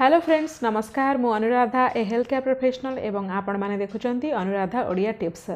hello friends নমস্কার মু অনুরাধা এ হেলথ কেয়ার প্রফেসনাল এবং আপনার দেখুম অনুরাধা ওড়িয়া টিপস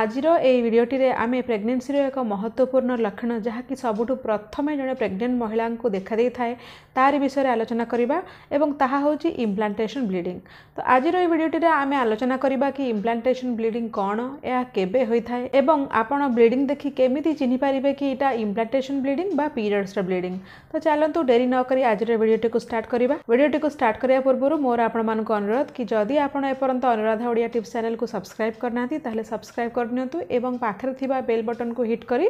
আজির এই ভিডিওটি আমি প্রেগনেন্সির এক মহত্বপূর্ণ লক্ষণ যাকি সবুঠু প্রথমে জন প্রেগনেন্ট মহিলা দেখাই থাকে তার বিষয়ে আলোচনা করা এবং তাহা হচ্ছে ইমপ্লান্টেসন ব্লিডিং তো আজির এই ভিডিওটি আমি আলোচনা করা কি ইমপ্লান্টেসন ব্লিডিং কণ এ কেবে হয়ে থাকে এবং আপনার ব্লিডিং দেখি কেমিতি চিহ্নিপারে কি এটা ইমপ্লান্টেসন ব্লিডিং বা পিরিয়ডসর ব্লিডিং তো চালু ডেরি নকি আজির ভিডিওটি স্টার্ট করা ভিডিওটি स्टार्ट करा पूर्व मोर आपण अनुरोध कि जदि आपड़ एपर्त अनुराधा ओडिया टिप्स चैनल को सब्सक्राइब करना ताहले सब्सक्राइब करनियंतु एवं पाखरे बेल बटन को हिट करी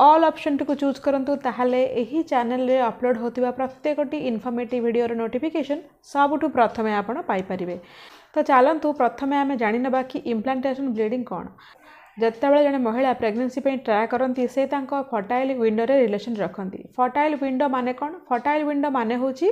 ऑल ऑप्शन टी चूज करंतु ताहले एही चैनल रे अपलोड होतिबा प्रत्येकटी इन्फॉर्मेटिव वीडियो रो नोटिफिकेशन सबुठु प्रथमे आपण पाई तो चलतु प्रथम आम जाणी ना कि इम्प्लांटेसन ब्लीडिंग कौन ଯେତେବେଳେ ଜଣେ ମହିଳା ପ୍ରେଗନେନ୍ସି ପାଇଁ ଟ୍ରାଏ କରନ୍ତି ସେ ତାଙ୍କ ଫର୍ଟାଇଲ୍ ୱିଣ୍ଡୋରେ ରିଲେସନ୍ ରଖନ୍ତି ଫର୍ଟାଇଲ୍ ୱିଣ୍ଡୋ ମାନେ କ'ଣ ଫର୍ଟାଇଲ୍ ୱିଣ୍ଡୋ ମାନେ ହେଉଛି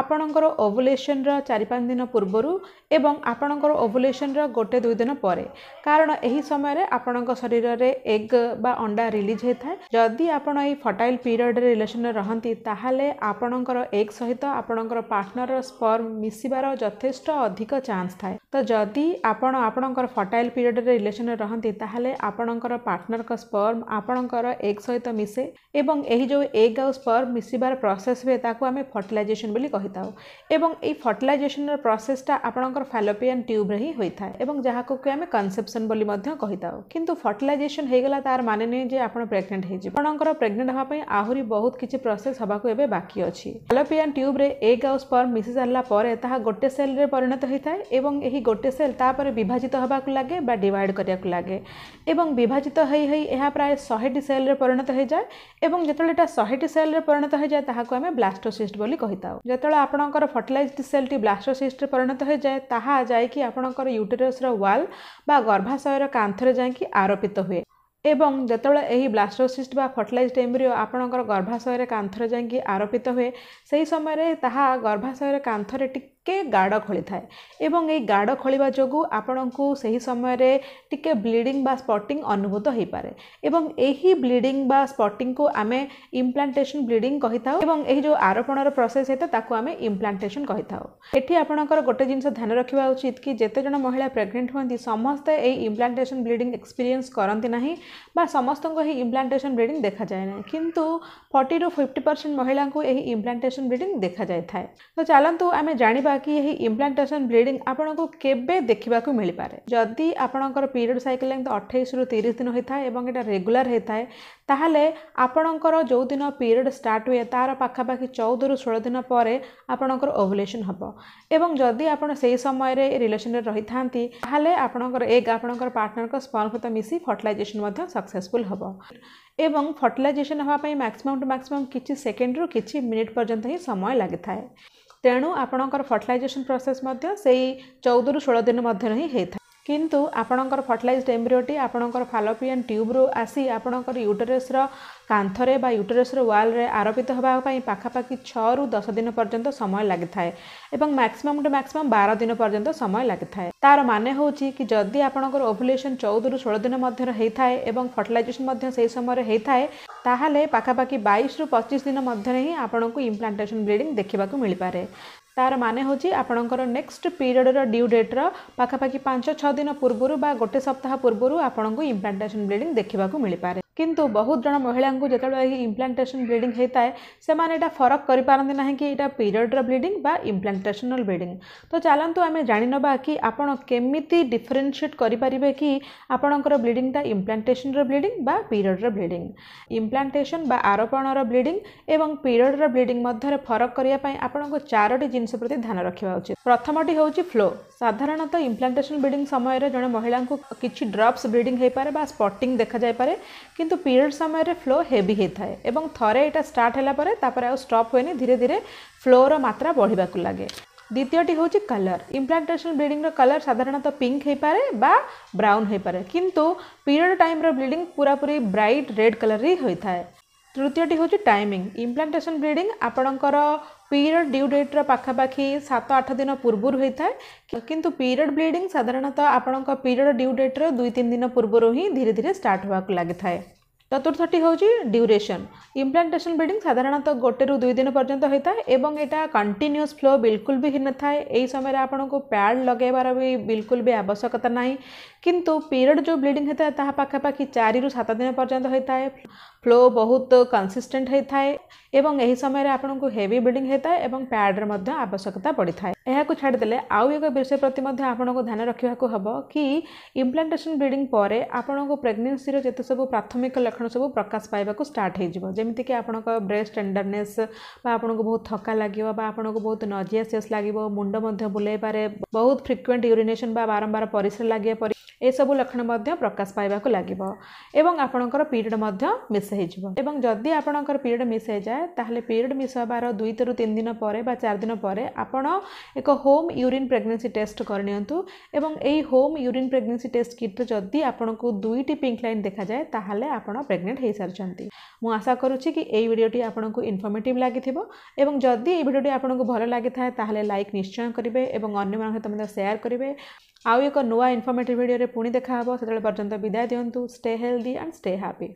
ଆପଣଙ୍କର ଓଭୁଲେସନ୍ର ଚାରି ପାଞ୍ଚ ଦିନ ପୂର୍ବରୁ ଏବଂ ଆପଣଙ୍କର ଓଭୁଲେସନ୍ର ଗୋଟେ ଦୁଇ ଦିନ ପରେ କାରଣ ଏହି ସମୟରେ ଆପଣଙ୍କ ଶରୀରରେ ଏଗ୍ ବା ଅଣ୍ଡା ରିଲିଜ୍ ହୋଇଥାଏ ଯଦି ଆପଣ ଏହି ଫର୍ଟାଇଲ୍ ପିରିୟଡ଼ରେ ରିଲେସନ୍ରେ ରହନ୍ତି ତାହେଲେ ଆପଣଙ୍କର ଏଗ୍ ସହିତ ଆପଣଙ୍କର ପାର୍ଟନରର ସ୍ପର୍ମ ମିଶିବାର ଯଥେଷ୍ଟ ଅଧିକ ଚାନ୍ସ ଥାଏ ତ ଯଦି ଆପଣ ଆପଣଙ୍କର ଫର୍ଟାଇଲ୍ ପିରିୟଡ଼ରେ ରିଲେସନ୍ରେ ରହନ୍ତି ତାହେଲେ ଆପଣଙ୍କର ପାର୍ଟନରଙ୍କ ସ୍ପର୍ମ ଆପଣଙ୍କର ଏଗ୍ ସହିତ ମିଶେ ଏବଂ ଏହି ଯେଉଁ ଏଗ୍ ଆଉ ସ୍ପର୍ମ ମିଶିବାର ପ୍ରୋସେସ୍ ହୁଏ ତାକୁ ଆମେ ଫର୍ଟିଲାଇଜେସନ୍ ବୋଲି କହିଥାଉ ଏବଂ ଏହି ଫର୍ଟିଲାଇଜେସନ୍ର ପ୍ରୋସେସ୍ଟା ଆପଣଙ୍କର ଫାଲୋପିଆନ୍ ଟ୍ୟୁବ୍ରେ ହିଁ ହୋଇଥାଏ ଏବଂ ଯାହାକୁ କି ଆମେ କନସେପ୍ସନ୍ ବୋଲି ମଧ୍ୟ କହିଥାଉ କିନ୍ତୁ ଫର୍ଟିଲାଇଜେସନ୍ ହେଇଗଲା ତାର ମାନେ ନୁହେଁ ଯେ ଆପଣ ପ୍ରେଗନେଣ୍ଟ ହେଇଯିବେ ଆପଣଙ୍କର ପ୍ରେଗନେଣ୍ଟ ହେବା ପାଇଁ ଆହୁରି ବହୁତ କିଛି ପ୍ରୋସେସ୍ ହେବାକୁ ଏବେ ବାକି ଅଛି ଫାଲୋପିଆନ୍ ଟ୍ୟୁବ୍ରେ ଏଗ୍ ଆଉ ସ୍ପର୍ମ ମିଶି ସାରିଲା ପରେ ତାହା ଗୋଟେ ସେଲ୍ରେ ପରିଣତ ହୋଇଥାଏ ଏବଂ ଏହି ହେଇକି ଗୋଟେ ସେଲ୍ ତାପରେ ବିଭାଜିତ ହେବାକୁ ଲାଗେ ବା ଡିଭାଇଡ଼ କରିବାକୁ ଲାଗେ ଏବଂ ବିଭାଜିତ ହୋଇ ହୋଇ ଏହା ପ୍ରାୟ ଶହେଟି ସେଲ୍ରେ ପରିଣତ ହୋଇଯାଏ ଏବଂ ଯେତେବେଳେ ଏଇଟା ଶହେଟି ସେଲ୍ରେ ପରିଣତ ହୋଇଯାଏ ତାହାକୁ ଆମେ ବ୍ଲାଷ୍ଟୋସିଷ୍ଟ ବୋଲି କହିଥାଉ ଯେତେବେଳେ ଆପଣଙ୍କର ଫର୍ଟିଲାଇଜ୍ ସେଲ୍ଟି ବ୍ଲାଷ୍ଟୋସିଷ୍ଟରେ ପରିଣତ ହୋଇଯାଏ ତାହା ଯାଇକି ଆପଣଙ୍କର ୟୁଟେରସ୍ର ୱାଲ୍ ବା ଗର୍ଭାଶୟର କାନ୍ଥରେ ଯାଇକି ଆରୋପିତ ହୁଏ ଏବଂ ଯେତେବେଳେ ଏହି ବ୍ଲାଷ୍ଟୋସିଷ୍ଟ ବା ଫର୍ଟିଲାଇଜ୍ ଏମ୍ବ୍ରିଓ ଆପଣଙ୍କର ଗର୍ଭାଶୟରେ କାନ୍ଥରେ ଯାଇକି ଆରୋପିତ ହୁଏ ସେହି ସମୟରେ ତାହା ଗର୍ଭାଶୟର କାନ୍ଥରେ ଟିକେ ଟିକେ ଗାଡ଼ ଖୋଳିଥାଏ ଏବଂ ଏହି ଗାଡ଼ ଖୋଳିବା ଯୋଗୁଁ ଆପଣଙ୍କୁ ସେହି ସମୟରେ ଟିକେ ବ୍ଲିଡ଼ିଂ ବା ସ୍ପଟିଂ ଅନୁଭୂତ ହୋଇପାରେ ଏବଂ ଏହି ବ୍ଲିଡ଼ିଂ ବା ସ୍ପଟିଂକୁ ଆମେ ଇମ୍ପ୍ଲାଣ୍ଟେସନ୍ ବ୍ଲିଡ଼ିଂ କହିଥାଉ ଏବଂ ଏହି ଯେଉଁ ଆରୋପଣର ପ୍ରୋସେସ୍ ହୋଇଥାଏ ତାକୁ ଆମେ ଇମ୍ପ୍ଲାଣ୍ଟେସନ୍ କହିଥାଉ ଏଠି ଆପଣଙ୍କର ଗୋଟେ ଜିନିଷ ଧ୍ୟାନ ରଖିବା ଉଚିତ କି ଯେତେଜଣ ମହିଳା ପ୍ରେଗନେଣ୍ଟ ହୁଅନ୍ତି ସମସ୍ତେ ଏହି ଇମ୍ପ୍ଲାଣ୍ଟେସନ୍ ବ୍ଲିଡ଼ିଂ ଏକ୍ସପିରିଏନ୍ସ କରନ୍ତି ନାହିଁ ବା ସମସ୍ତଙ୍କୁ ଏହି ଇମ୍ପ୍ଲାଣ୍ଟେସନ୍ ବ୍ଲିଡ଼ିଂ ଦେଖାଯାଏ ନାହିଁ କିନ୍ତୁ ଫର୍ଟିରୁ ଫିଫ୍ଟି ପରସେଣ୍ଟ ମହିଳାଙ୍କୁ ଏହି ଇମ୍ପ୍ଲାଣ୍ଟେସନ୍ ବ୍ଲିଡ଼ିଂ ଦେଖାଯାଇଥାଏ ତ ଚାଲନ୍ତୁ ଆମେ ଜାଣିବା ଯାହାକି ଏହି ଇମ୍ପ୍ଲାଣ୍ଟେସନ୍ ବ୍ଲିଡ଼ିଙ୍ଗ ଆପଣଙ୍କୁ କେବେ ଦେଖିବାକୁ ମିଳିପାରେ ଯଦି ଆପଣଙ୍କର ପିରିୟଡ଼ ସାଇକେଲ ଲେନ୍ଥ ଅଠେଇଶରୁ ତିରିଶ ଦିନ ହୋଇଥାଏ ଏବଂ ଏଇଟା ରେଗୁଲାର ହୋଇଥାଏ ତାହେଲେ ଆପଣଙ୍କର ଯେଉଁଦିନ ଦିନ ପିରିୟଡ଼ ଷ୍ଟାର୍ଟ ହୁଏ ତା'ର ପାଖାପାଖି ଚଉଦରୁ ଷୋହଳ ଦିନ ପରେ ଆପଣଙ୍କର ଓଭୁଲେସନ୍ ହେବ ଏବଂ ଯଦି ଆପଣ ସେହି ସମୟରେ ରିଲେସନ୍ରେ ରହିଥାନ୍ତି ତାହେଲେ ଆପଣଙ୍କର ଏଗ୍ ଆପଣଙ୍କର ପାର୍ଟନରଙ୍କ ସ୍ପନ୍ ସହିତ ମିଶି ଫର୍ଟିଲାଇଜେସନ୍ ମଧ୍ୟ ସକ୍ସେସଫୁଲ୍ ହେବ ଏବଂ ଫର୍ଟିଲାଇଜେସନ୍ ହେବା ପାଇଁ ମ୍ୟାକ୍ସିମମ୍ ଟୁ ମ୍ୟାକ୍ସିମମ୍ କିଛି ସେକେଣ୍ଡରୁ କିଛି ମିନିଟ୍ ପର୍ଯ୍ୟନ୍ତ ହିଁ ସମୟ ଲାଗିଥାଏ ତେଣୁ ଆପଣଙ୍କର ଫର୍ଟିଲାଇଜେସନ୍ ପ୍ରୋସେସ୍ ମଧ୍ୟ ସେଇ ଚଉଦରୁ ଷୋହଳ ଦିନ ମଧ୍ୟରେ ହିଁ ହୋଇଥାଏ କିନ୍ତୁ ଆପଣଙ୍କର ଫର୍ଟିଲାଇଜଡ୍ ଏମ୍ବ୍ରିଓଟି ଆପଣଙ୍କର ଫାଲୋପିଆନ୍ ଟ୍ୟୁବ୍ରୁ ଆସି ଆପଣଙ୍କର ୟୁଟେରସ୍ର କାନ୍ଥରେ ବା ୟୁଟେରସ୍ର ୱାଲ୍ରେ ଆରୋପିତ ହେବା ପାଇଁ ପାଖାପାଖି ଛଅରୁ ଦଶ ଦିନ ପର୍ଯ୍ୟନ୍ତ ସମୟ ଲାଗିଥାଏ ଏବଂ ମ୍ୟାକ୍ସିମମ୍ ଟୁ ମ୍ୟାକ୍ସିମମ୍ ବାର ଦିନ ପର୍ଯ୍ୟନ୍ତ ସମୟ ଲାଗିଥାଏ ତା'ର ମାନେ ହେଉଛି କି ଯଦି ଆପଣଙ୍କର ଓଭୁଲେସନ୍ ଚଉଦରୁ ଷୋହଳ ଦିନ ମଧ୍ୟରେ ହେଇଥାଏ ଏବଂ ଫର୍ଟିଲାଇଜେସନ୍ ମଧ୍ୟ ସେହି ସମୟରେ ହେଇଥାଏ ତାହେଲେ ପାଖାପାଖି ବାଇଶରୁ ପଚିଶ ଦିନ ମଧ୍ୟରେ ହିଁ ଆପଣଙ୍କୁ ଇମ୍ପ୍ଲାଣ୍ଟେସନ୍ ବ୍ଲିଡ଼ିଂ ଦେଖିବାକୁ ମିଳିପାରେ ତାର ମାନେ ହେଉଛି ଆପଣଙ୍କର ନେକ୍ସଟ ପିରିୟଡ଼ର ଡ୍ୟୁ ଡେଟ୍ର ପାଖାପାଖି ପାଞ୍ଚ ଛଅ ଦିନ ପୂର୍ବରୁ ବା ଗୋଟେ ସପ୍ତାହ ପୂର୍ବରୁ ଆପଣଙ୍କୁ ଇମ୍ପ୍ଲାଣ୍ଟେସନ୍ ବ୍ଲିଡ଼ିଂ ଦେଖିବାକୁ ମିଳିପାରେ କିନ୍ତୁ ବହୁତ ଜଣ ମହିଳାଙ୍କୁ ଯେତେବେଳେ ଏହି ଇମ୍ପ୍ଲାଣ୍ଟେସନ୍ ବ୍ଲିଡ଼ିଂ ହୋଇଥାଏ ସେମାନେ ଏଇଟା ଫରକ କରିପାରନ୍ତି ନାହିଁ କି ଏଇଟା ପିରିୟଡ଼ର ବ୍ଲିଡ଼ିଂ ବା ଇମ୍ପ୍ଲାଣ୍ଟେସନାଲ୍ ବ୍ଲିଡ଼ିଂ ତ ଚାଲନ୍ତୁ ଆମେ ଜାଣିନେବା କି ଆପଣ କେମିତି ଡିଫରେନ୍ସିଏଟ୍ କରିପାରିବେ କି ଆପଣଙ୍କର ବ୍ଲିଡ଼ିଂଟା ଇମ୍ପ୍ଲାଣ୍ଟେସନ୍ର ବ୍ଲିଡ଼ିଂ ବା ପିରିୟଡ଼ର ବ୍ଲିଡ଼ିଂ ଇମ୍ପ୍ଲାଣ୍ଟେସନ୍ ବା ଆରୋପଣର ବ୍ଲିଡ଼ିଂ ଏବଂ ପିରିୟଡ଼ର ବ୍ଲିଡ଼ିଂ ମଧ୍ୟରେ ଫରକ କରିବା ପାଇଁ ଆପଣଙ୍କୁ ଚାରୋଟି ଜିନିଷ ପ୍ରତି ଧ୍ୟାନ ରଖିବା ଉଚିତ ପ୍ରଥମଟି ହେଉଛି ଫ୍ଲୋ ସାଧାରଣତଃ ଇମ୍ପ୍ଲାଣ୍ଟେସନ୍ ବ୍ଲିଡ଼ିଂ ସମୟରେ ଜଣେ ମହିଳାଙ୍କୁ କିଛି ଡ୍ରପ୍ସ ବ୍ଲିଡ଼ିଂ ହୋଇପାରେ ବା ସ୍ପଟିଂ ଦେଖାଯାଇପାରେ କିନ୍ତୁ কিন্তু পিরিয়ড সময়ের ফ্লো হেভি হয়ে থাকে এবং থরে এটা স্টার্ট হলা পরে তারপরে ଆଉ স্টপ ହୁଏନି ধীরে ধীরে ফ্লোর মাত্রা বড়া লাগে দ্বিতীয়টি হচ্ছে কালার ইমপ্লান্টেসন ব্লিডিং কালার সাধারণত পিঙ্ক হয়েপরে বা ব্রাউন হয়ে হয়েপরে কিন্তু পিরিয়ড টাইম ব্লিডিং পুরাপুরি ব্রাইট রেড কলর হয়ে থাকে তৃতীয়টি হচ্ছে টাইমিং ইমপ্লান্টেসন ব্লিডিং আপনার পিরিয়ড ডিউ ডেট্র পাখাপাখি সাত আট দিন পূর্ব হয়ে থাকে কিন্তু পিরিয়ড ব্লিডিং সাধারণত আপনার পিরিয়ড ডিউ ডেট্র দুই তিন দিন পূর্ব হি ধীরে ধীরে স্টার্ট হওয়া লাগে থাকে ଚତୁର୍ଥଟି ହେଉଛି ଡ୍ୟୁରେସନ୍ ଇମ୍ପ୍ଲାଣ୍ଟେସନ୍ ବ୍ଲିଡ଼ିଂ ସାଧାରଣତଃ ଗୋଟେରୁ ଦୁଇ ଦିନ ପର୍ଯ୍ୟନ୍ତ ହୋଇଥାଏ ଏବଂ ଏଇଟା କଣ୍ଟିନ୍ୟୁସ୍ ଫ୍ଲୋ ବିଲକୁଲ ବି ହୋଇନଥାଏ ଏହି ସମୟରେ ଆପଣଙ୍କୁ ପ୍ୟାଡ଼୍ ଲଗାଇବାର ବି ବିଲକୁଲ ବି ଆବଶ୍ୟକତା ନାହିଁ କିନ୍ତୁ ପିରିୟଡ଼ ଯେଉଁ ବ୍ଲିଡ଼ିଂ ହୋଇଥାଏ ତାହା ପାଖାପାଖି ଚାରିରୁ ସାତ ଦିନ ପର୍ଯ୍ୟନ୍ତ ହୋଇଥାଏ ଫ୍ଲୋ ବହୁତ କନସିଷ୍ଟେଣ୍ଟ ହୋଇଥାଏ ଏବଂ ଏହି ସମୟରେ ଆପଣଙ୍କୁ ହେଭି ବ୍ଲିଡ଼ିଂ ହୋଇଥାଏ ଏବଂ ପ୍ୟାଡ଼୍ର ମଧ୍ୟ ଆବଶ୍ୟକତା ପଡ଼ିଥାଏ ଏହାକୁ ଛାଡ଼ିଦେଲେ ଆଉ ଏକ ବିଷୟ ପ୍ରତି ମଧ୍ୟ ଆପଣଙ୍କୁ ଧ୍ୟାନ ରଖିବାକୁ ହେବ କି ଇମ୍ପ୍ଲାଣ୍ଟେସନ୍ ବ୍ଲିଡ଼ିଂ ପରେ ଆପଣଙ୍କୁ ପ୍ରେଗନେନ୍ସିର ଯେତେ ସବୁ ପ୍ରାଥମିକ ଲକ୍ଷଣ ଲକ୍ଷଣ ସବୁ ପ୍ରକାଶ ପାଇବାକୁ ଷ୍ଟାର୍ଟ ହୋଇଯିବ ଯେମିତିକି ଆପଣଙ୍କ ବ୍ରେଷ୍ଟ ଟେଣ୍ଡରନେସ୍ ବା ଆପଣଙ୍କୁ ବହୁତ ଥକା ଲାଗିବ ବା ଆପଣଙ୍କୁ ବହୁତ ନଜିଆସିୟସ୍ ଲାଗିବ ମୁଣ୍ଡ ମଧ୍ୟ ବୁଲେଇପାରେ ବହୁତ ଫ୍ରିକୁଏଣ୍ଟ ୟୁରିନେସନ୍ ବା ବାରମ୍ବାର ପରିସ୍ରା ଲାଗିବା ପରି ଏସବୁ ଲକ୍ଷଣ ମଧ୍ୟ ପ୍ରକାଶ ପାଇବାକୁ ଲାଗିବ ଏବଂ ଆପଣଙ୍କର ପିରିୟଡ଼ ମଧ୍ୟ ମିସ୍ ହେଇଯିବ ଏବଂ ଯଦି ଆପଣଙ୍କର ପିରିୟଡ଼ ମିସ୍ ହେଇଯାଏ ତାହେଲେ ପିରିୟଡ଼ ମିସ୍ ହେବାର ଦୁଇ ଦୁଇରୁ ତିନି ଦିନ ପରେ ବା ଚାରି ଦିନ ପରେ ଆପଣ ଏକ ହୋମ୍ ୟୁରିନ୍ ପ୍ରେଗନେନ୍ସି ଟେଷ୍ଟ କରିନିଅନ୍ତୁ ଏବଂ ଏହି ହୋମ୍ ୟୁରିନ୍ ପ୍ରେଗନେନ୍ସି ଟେଷ୍ଟ କିଟ୍ରେ ଯଦି ଆପଣଙ୍କୁ ଦୁଇଟି ପିଙ୍କ୍ ଲାଇନ୍ ଦେଖାଯାଏ ତାହେଲେ ଆପଣ ପ୍ରେଗନେଣ୍ଟ ହୋଇସାରିଛନ୍ତି ମୁଁ ଆଶା କରୁଛି କି ଏହି ଭିଡ଼ିଓଟି ଆପଣଙ୍କୁ ଇନଫର୍ମେଟିଭ୍ ଲାଗିଥିବ ଏବଂ ଯଦି ଏହି ଭିଡ଼ିଓଟି ଆପଣଙ୍କୁ ଭଲ ଲାଗିଥାଏ ତାହେଲେ ଲାଇକ୍ ନିଶ୍ଚୟ କରିବେ ଏବଂ ଅନ୍ୟମାନଙ୍କ ସହିତ ମଧ୍ୟ ସେୟାର କରିବେ ଆଉ ଏକ ନୂଆ ଇନଫର୍ମେଟିଭ୍ ଭିଡ଼ିଓରେ ପୁଣି ଦେଖାହେବ ସେତେବେଳେ ପର୍ଯ୍ୟନ୍ତ ବିଦାୟ ଦିଅନ୍ତୁ stay healthy and stay happy